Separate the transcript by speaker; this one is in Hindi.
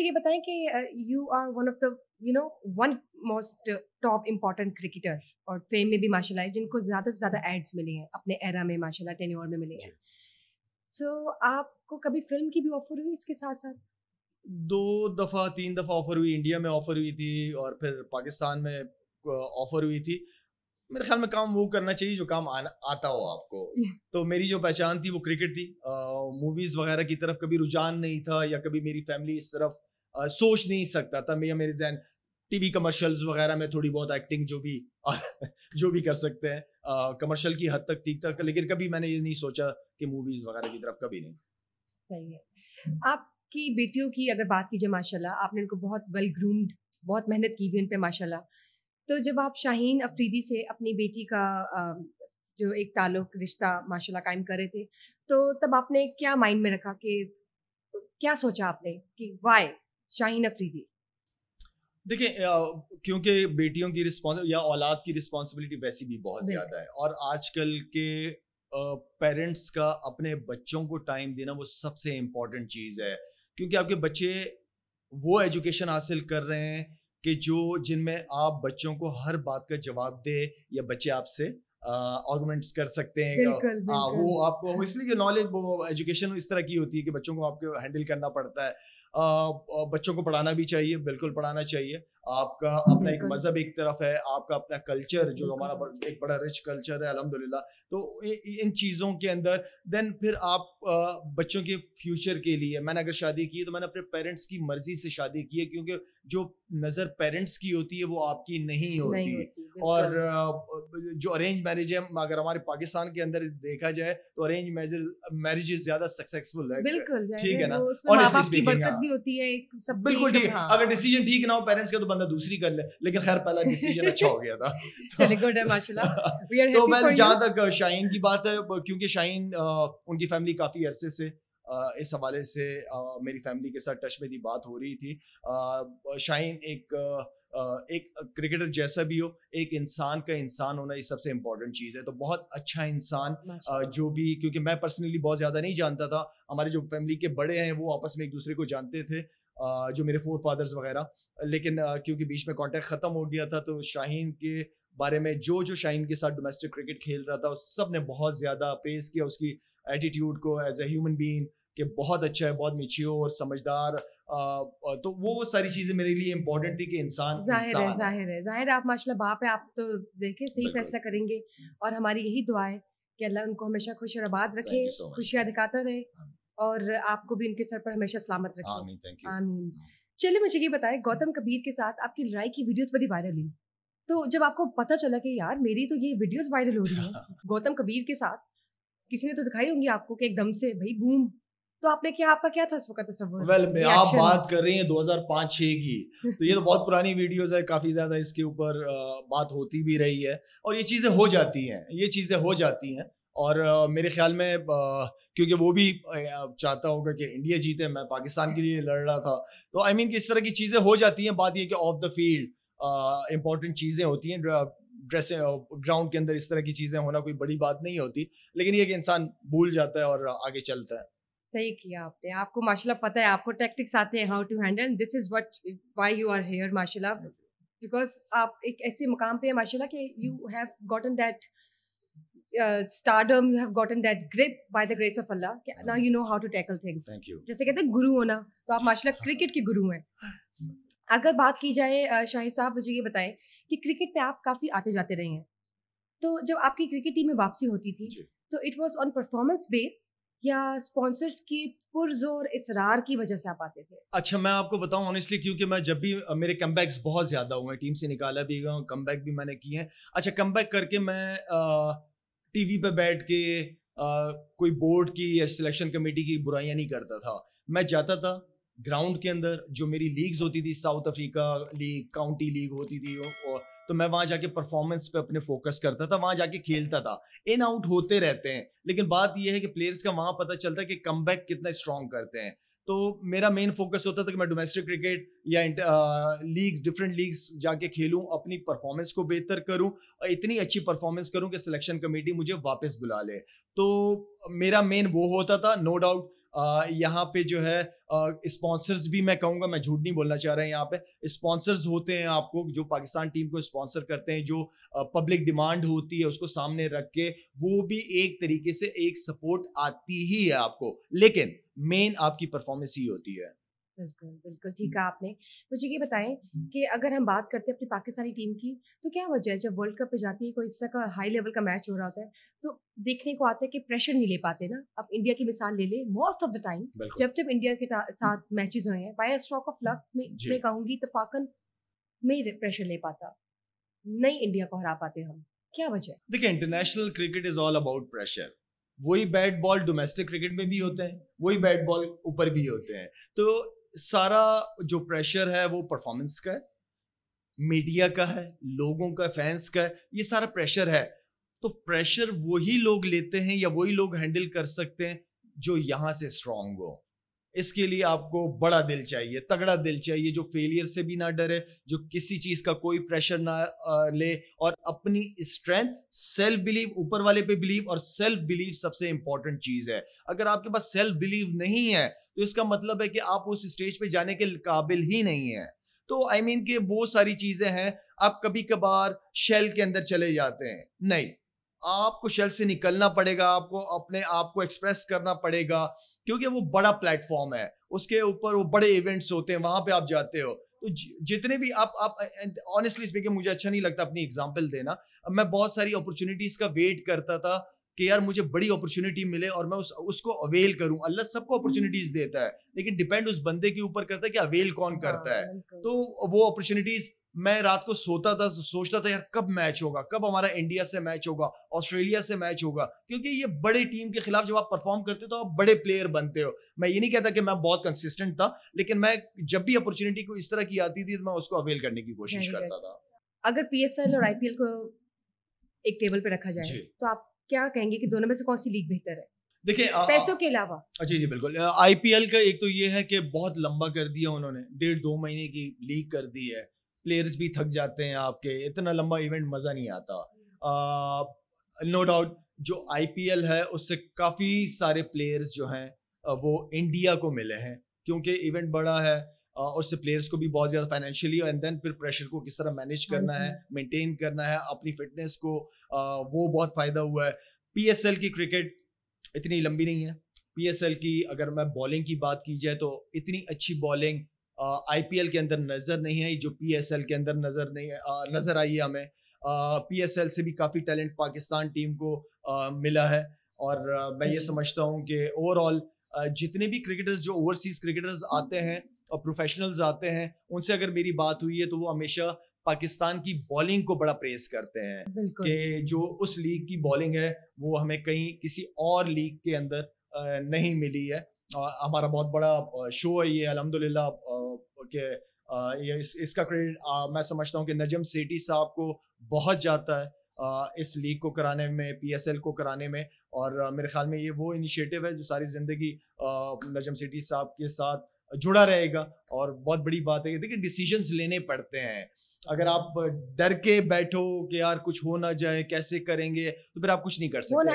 Speaker 1: ये बताएं कि you are one of the you know one most top important cricketer और फेम में भी माशाल्लाह जिनको ज़्यादा से ज़्यादा एड्स मिले हैं अपने एरा में माशाल्लाह टेन में मिले हैं सो so, आपको कभी फिल्म की भी ऑफर हुई इसके साथ साथ
Speaker 2: दो दफ़ा तीन दफ़ा ऑफर हुई इंडिया में ऑफर हुई थी और फिर पाकिस्तान में ऑफर हुई थी मेरे ख्याल में काम वो करना चाहिए जो काम आना, आता हो आपको तो मेरी जो पहचान थी वो क्रिकेट थी मूवीज वगैरह की तरफ कभी रुझान नहीं था या कभी मेरी फैमिली इस तरफ आ, सोच नहीं सकता था मैं मेरे जहन टीवी कमर्शियल्स वगैरह में थोड़ी बहुत एक्टिंग जो भी आ, जो भी कर सकते हैं कमर्शियल की हद तक ठीक ठाक लेकिन कभी मैंने ये नहीं सोचा कि मूवीज वगैरह की तरफ कभी नहीं
Speaker 1: सही है आपकी बेटियों की अगर बात कीजिए माशाल्लाह आपने उनको बहुत वेल ग्रूम्ड बहुत मेहनत की भी उन पे माशाल्लाह तो जब आप शाहीन अफरीदी से अपनी बेटी का जो एक ताल्लुक रिश्ता माशाल्लाह कायम कर रहे थे तो तब आपने क्या माइंड में रखा कि क्या सोचा आपने कि वाई शाहीन अफरीदी
Speaker 2: देखिए क्योंकि बेटियों की रिस्पॉन्स या औलाद की रिस्पॉन्सिबिलिटी वैसी भी बहुत ज़्यादा है और आजकल के पेरेंट्स का अपने बच्चों को टाइम देना वो सबसे इम्पॉर्टेंट चीज़ है क्योंकि आपके बच्चे वो एजुकेशन हासिल कर रहे हैं कि जो जिनमें आप बच्चों को हर बात का जवाब दे या बच्चे आपसे आर्गूमेंट्स कर सकते हैं बिल्कुल, हाँ, बिल्कुल. आ, वो आपको इसलिए कि नॉलेज एजुकेशन इस तरह की होती है कि बच्चों को आपको हैंडल करना पड़ता है आ, बच्चों को पढ़ाना भी चाहिए बिल्कुल पढ़ाना चाहिए आपका अपना एक मजहब एक तरफ है आपका अपना कल्चर जो हमारा एक बड़ा रिच कल्चर है अलहमदिल्ला तो इन चीज़ों के अंदर देन फिर आप बच्चों के फ्यूचर के लिए मैंने अगर शादी की है तो मैंने अपने पेरेंट्स की मर्जी से शादी की है क्योंकि जो नज़र पेरेंट्स की होती है वो आपकी नहीं होती, नहीं होती और जो अरेंज मैरिज है अगर हमारे पाकिस्तान के अंदर देखा जाए तो अरेंज मैरिज मैरिज ज्यादा सक्सेसफुल है ठीक है ना और हाँ।
Speaker 1: बिल्कुल
Speaker 2: ठीक हाँ। अगर डिसीजन ठीक ना हो पेरेंट्स का तो बंदा दूसरी कर ले लेकिन खैर पहला डिसीजन अच्छा हो गया था तो मैं जहाँ तक शाहीन uh, की बात है क्योंकि शाहीन uh, उनकी फैमिली काफ़ी अरसे से uh, इस हवाले से मेरी फैमिली के साथ टच में थी बात हो रही थी शाहीन एक एक क्रिकेटर जैसा भी हो एक इंसान का इंसान होना ये सबसे इम्पोर्टेंट चीज़ है तो बहुत अच्छा इंसान जो भी क्योंकि मैं पर्सनली बहुत ज़्यादा नहीं जानता था हमारे जो फैमिली के बड़े हैं वो आपस में एक दूसरे को जानते थे जो मेरे फोर फादर्स वगैरह लेकिन क्योंकि बीच में कॉन्टैक्ट ख़त्म हो गया था तो शाहीन के बारे में जो जो शाहीन के साथ डोमेस्टिक क्रिकेट खेल रहा था उस सब ने बहुत ज़्यादा पेश किया उसकी एटीट्यूड को एज ए ह्यूमन बींग कि बहुत अच्छा है बहुत मिच्योर समझदार तो वो वो सारी चीजें मेरे लिए इम्पोर्टेंट थी कि इंसान जाहिर है
Speaker 1: जाहिर है जाहिर आप माशाल्लाह बाप है आप तो देखिए सही फैसला करेंगे और हमारी यही दुआ है कि अल्लाह उनको हमेशा खुश और आबाद रखे खुशियाँ दिखाता रहे और आपको भी इनके सर पर हमेशा सलामत रखे आमीन आमीन चलिए मुझे ये बताएं गौतम कबीर के साथ आपकी लड़ाई की वीडियोस बड़ी वायरल हुई तो जब आपको पता चला कि यार मेरी तो ये वीडियोस वायरल हो रही हैं गौतम कबीर के साथ किसी ने तो दिखाई होंगी आपको कि एकदम से भाई बूम तो आपने क्या आपका क्या था उस वक्त वेल मैं
Speaker 2: आप बात कर रही हैं 2005 हजार की तो ये तो बहुत पुरानी वीडियोस है काफ़ी ज़्यादा इसके ऊपर बात होती भी रही है और ये चीज़ें हो जाती हैं ये चीज़ें हो जाती हैं और मेरे ख्याल में क्योंकि वो भी चाहता होगा कि इंडिया जीते मैं पाकिस्तान के लिए लड़ रहा था तो आई I मीन mean, कि इस तरह की चीज़ें हो जाती हैं बात ये कि ऑफ द फील्ड इंपॉर्टेंट चीज़ें होती हैं ड्रेसिंग ग्राउंड के अंदर इस तरह की चीज़ें होना कोई बड़ी बात नहीं होती लेकिन ये कि इंसान भूल जाता है और आगे चलता है
Speaker 1: सही किया आपने आपको माशाल्लाह पता है आपको टैक्टिक्स आते हैं how to handle this is what why you are here माशाल्लाह बिकॉज आप एक ऐसे मुकाम पे हैं माशाल्लाह कि you have gotten that stardom you have gotten that grip by the grace of अल्लाह कि now you know how to tackle things thank you जैसे कहते हैं गुरु होना तो आप माशाल्लाह क्रिकेट के गुरु हैं अगर बात की जाए शाहिद साहब मुझे ये बताएं कि क्रिकेट पे आप काफ़ी आते जाते रहे हैं तो जब आपकी क्रिकेट टीम में वापसी होती थी तो it was on performance base या स्पॉन्सर्स के पुरजोर इसरार की वजह से आप आते थे
Speaker 2: अच्छा मैं आपको बताऊं ऑनेस्टली क्योंकि मैं जब भी मेरे कम बहुत ज़्यादा हुए टीम से निकाला भी गया कम भी मैंने किए हैं अच्छा कम करके मैं टीवी पर बैठ के आ, कोई बोर्ड की या सिलेक्शन कमेटी की बुराइयां नहीं करता था मैं जाता था ग्राउंड के अंदर जो मेरी लीग्स होती थी South Africa league county league होती थी और तो मैं वहाँ जाके परफॉर्मेंस पे अपने फोकस करता था वहाँ जाके खेलता था इन आउट होते रहते हैं लेकिन बात यह है कि प्लेयर्स का वहाँ पता चलता है कि कम कितना स्ट्रॉन्ग करते हैं तो मेरा मेन फोकस होता था कि मैं डोमेस्टिक क्रिकेट या लीग डिफरेंट लीग्स जाके खेलूं अपनी परफॉर्मेंस को बेहतर करूं और इतनी अच्छी परफॉर्मेंस करूं कि सिलेक्शन कमेटी मुझे वापस बुला ले तो मेरा मेन वो होता था नो no डाउट यहाँ पे जो है स्पॉन्सर्स भी मैं कहूँगा मैं झूठ नहीं बोलना चाह रहा हूँ यहाँ पे स्पॉन्सर्स होते हैं आपको जो पाकिस्तान टीम को स्पॉन्सर करते हैं जो पब्लिक डिमांड होती है उसको सामने रख के वो भी एक तरीके से एक सपोर्ट आती ही है आपको लेकिन मेन आपकी परफॉर्मेंस ही होती है
Speaker 1: बिल्कुल बिल्कुल ठीक है आपने मुझे ये बताएं कि अगर हम बात करते हैं अपनी पाकिस्तानी टीम की तो क्या वजह है जब वर्ल्ड कप पे जाती है कोई इस तरह का हाई लेवल का मैच हो रहा होता है तो देखने को आता है कि प्रेशर नहीं ले पाते ना अब इंडिया की मिसाल ले ले मोस्ट ऑफ द टाइम जब जब इंडिया के साथ मैचेस हुए हैं बाई स्ट्रॉक ऑफ लक मैं कहूँगी तो पाकन नहीं प्रेशर ले पाता नहीं इंडिया को हरा पाते हम क्या वजह है
Speaker 2: देखिए international cricket is all about pressure वही बैट बॉल डोमेस्टिक क्रिकेट में भी होते हैं वही बैट बॉल ऊपर भी होते हैं तो सारा जो प्रेशर है वो परफॉर्मेंस का है मीडिया का है लोगों का फैंस का है ये सारा प्रेशर है तो प्रेशर वही लोग लेते हैं या वही लोग हैंडल कर सकते हैं जो यहां से स्ट्रांग हो इसके लिए आपको बड़ा दिल चाहिए तगड़ा दिल चाहिए जो फेलियर से भी ना डरे जो किसी चीज का कोई प्रेशर ना ले और अपनी स्ट्रेंथ सेल्फ बिलीव ऊपर वाले पे बिलीव और सेल्फ बिलीव सबसे इंपॉर्टेंट चीज है अगर आपके पास सेल्फ बिलीव नहीं है तो इसका मतलब है कि आप उस स्टेज पे जाने के काबिल ही नहीं है तो आई I मीन mean के वो सारी चीजें हैं आप कभी कभार शेल के अंदर चले जाते हैं नहीं आपको शेल से निकलना पड़ेगा आपको अपने आप को एक्सप्रेस करना पड़ेगा क्योंकि वो बड़ा प्लेटफॉर्म है उसके ऊपर वो बड़े इवेंट्स होते हैं वहां पे आप जाते हो तो जितने भी आप आप ऑनेस्टली स्पीकिंग मुझे अच्छा नहीं लगता अपनी एग्जांपल देना मैं बहुत सारी अपॉर्चुनिटीज का वेट करता था कि यार मुझे बड़ी अपॉर्चुनिटी मिले और मैं उस उसको अवेल करूं अल्लाह सबको अपॉर्चुनिटीज हम्म। देता है लेकिन डिपेंड उस बंदे के ऊपर करता है कि अवेल कौन हाँ, करता है तो वो अपॉर्चुनिटीज मैं रात को सोता था सोचता था यार कब मैच होगा कब हमारा इंडिया से मैच होगा ऑस्ट्रेलिया से मैच होगा क्योंकि ये बड़े टीम के खिलाफ जब आप परफॉर्म करते हो तो आप बड़े प्लेयर बनते हो मैं ये नहीं कहता कि मैं बहुत कंसिस्टेंट था लेकिन मैं जब भी अपॉर्चुनिटी को इस तरह की आती थी तो मैं उसको अवेल करने की कोशिश करता था
Speaker 1: अगर पी और आईपीएल को एक टेबल पर रखा जाए तो आप क्या कहेंगे कि दोनों में से कौन सी लीग बेहतर है
Speaker 2: देखिए पैसों के अलावा अच्छा जी बिल्कुल आईपीएल का एक तो ये है कि बहुत लंबा कर दिया उन्होंने डेढ़ दो महीने की लीग कर दी है प्लेयर्स भी थक जाते हैं आपके इतना लंबा इवेंट मज़ा नहीं आता नो डाउट no जो आईपीएल है उससे काफ़ी सारे प्लेयर्स जो हैं वो इंडिया को मिले हैं क्योंकि इवेंट बड़ा है और उससे प्लेयर्स को भी बहुत ज़्यादा फाइनेंशियली एंड देन फिर प्रेशर को किस तरह मैनेज हाँ करना है मेंटेन करना है अपनी फिटनेस को वो बहुत फ़ायदा हुआ है पीएसएल की क्रिकेट इतनी लंबी नहीं है पीएसएल की अगर मैं बॉलिंग की बात की जाए तो इतनी अच्छी बॉलिंग आईपीएल के अंदर नज़र नहीं है जो पीएसएल के अंदर नज़र नहीं नज़र आई है हमें पीएसएल से भी काफ़ी टैलेंट पाकिस्तान टीम को मिला है और मैं ये समझता हूँ कि ओवरऑल जितने भी क्रिकेटर्स जो ओवरसीज क्रिकेटर्स आते हैं प्रोफेशनल्स आते हैं उनसे अगर मेरी बात हुई है तो वो हमेशा पाकिस्तान की बॉलिंग को बड़ा प्रेस करते हैं कि जो उस लीग की बॉलिंग है वो हमें कहीं किसी और लीग के अंदर नहीं मिली है हमारा बहुत बड़ा शो है ये अलहमदुल्ला के ये इस, इसका क्रेडिट मैं समझता हूँ कि नजम सेठी साहब को बहुत जाता है इस लीग को कराने में पीएसएल को कराने में और मेरे ख्याल में ये वो इनिशिएटिव है जो सारी ज़िंदगी नजम सेठी साहब के साथ जुड़ा रहेगा और बहुत बड़ी बात है देखिए डिसीजंस लेने पड़ते हैं अगर आप डर के बैठो कि यार कुछ हो ना जाए कैसे करेंगे तो फिर आप कुछ नहीं कर सकते